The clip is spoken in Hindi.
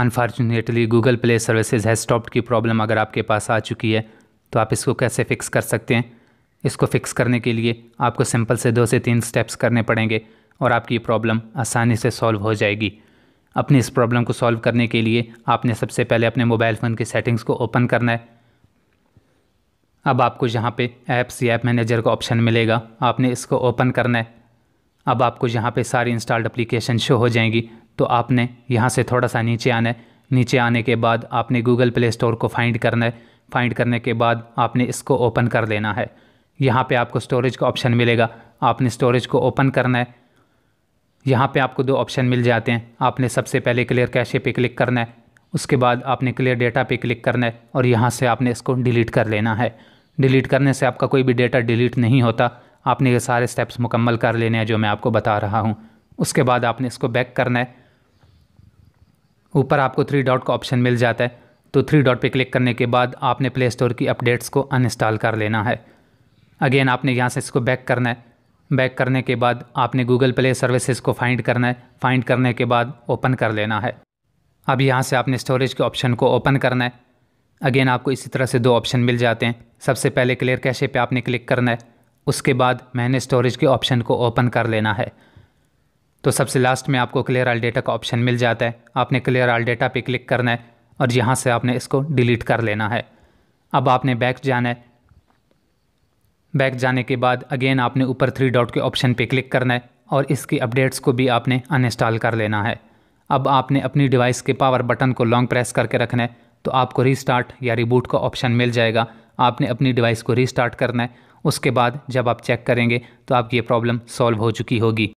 unfortunately Google Play services has stopped की प्रॉब्लम अगर आपके पास आ चुकी है तो आप इसको कैसे फ़िक्स कर सकते हैं इसको फिक्स करने के लिए आपको सिंपल से दो से तीन स्टेप्स करने पड़ेंगे और आपकी प्रॉब्लम आसानी से सॉल्व हो जाएगी अपनी इस प्रॉब्लम को सॉल्व करने के लिए आपने सबसे पहले अपने मोबाइल फ़ोन की सेटिंग्स को ओपन करना है अब आपको यहाँ पे ऐप्स या ऐप मैनेजर का ऑप्शन मिलेगा आपने इसको ओपन करना है अब आपको यहाँ पे सारी इंस्टॉल्ड एप्लीकेशन शो हो जाएंगी तो आपने यहाँ से थोड़ा सा नीचे आना है नीचे आने के बाद आपने गूगल प्ले स्टोर को फाइंड करना है फाइंड करने के बाद आपने इसको ओपन कर लेना है यहाँ पे आपको स्टोरेज का ऑप्शन मिलेगा आपने स्टोरेज को ओपन करना है यहाँ पे आपको दो ऑप्शन मिल जाते हैं आपने सबसे पहले क्लियर कैशे पे क्लिक करना है उसके बाद आपने क्लियर डेटा पे क्लिक करना है और यहाँ से आपने इसको डिलीट कर लेना है डिलीट करने से आपका कोई भी डेटा डिलीट नहीं होता आपने ये सारे स्टेप्स मुकम्मल कर लेने हैं जो मैं आपको बता रहा हूँ उसके बाद आपने इसको बैक करना है ऊपर आपको थ्री डॉट का ऑप्शन मिल जाता है तो थ्री डॉट पे क्लिक करने के बाद आपने प्ले स्टोर की अपडेट्स को अनइंस्टॉल कर लेना है अगेन आपने यहाँ से इसको बैक करना है बैक करने के बाद आपने गूगल प्ले सर्विसेज को फाइंड करना है फाइंड करने के बाद ओपन कर लेना है अब यहाँ से आपने स्टोरेज के ऑप्शन को ओपन करना है अगेन आपको इसी तरह से दो ऑप्शन मिल जाते हैं सबसे पहले क्लियर कैशे पे आपने क्लिक करना है उसके बाद मैंने स्टोरेज के ऑप्शन को ओपन कर लेना है तो सबसे लास्ट में आपको क्लियर आल डेटा का ऑप्शन मिल जाता है आपने क्लियर आल डेटा पे क्लिक करना है और यहाँ से आपने इसको डिलीट कर लेना है अब आपने बैक जाना है बैक जाने के बाद अगेन आपने ऊपर थ्री डॉट के ऑप्शन पे क्लिक करना है और इसकी अपडेट्स को भी आपने अनइंस्टॉल कर लेना है अब आपने अपनी डिवाइस के पावर बटन को लॉन्ग प्रेस करके रखना है तो आपको रीस्टार्ट या रिबूट का ऑप्शन मिल जाएगा आपने अपनी डिवाइस को रीस्टार्ट करना है उसके बाद जब आप चेक करेंगे तो आपकी ये प्रॉब्लम सॉल्व हो चुकी होगी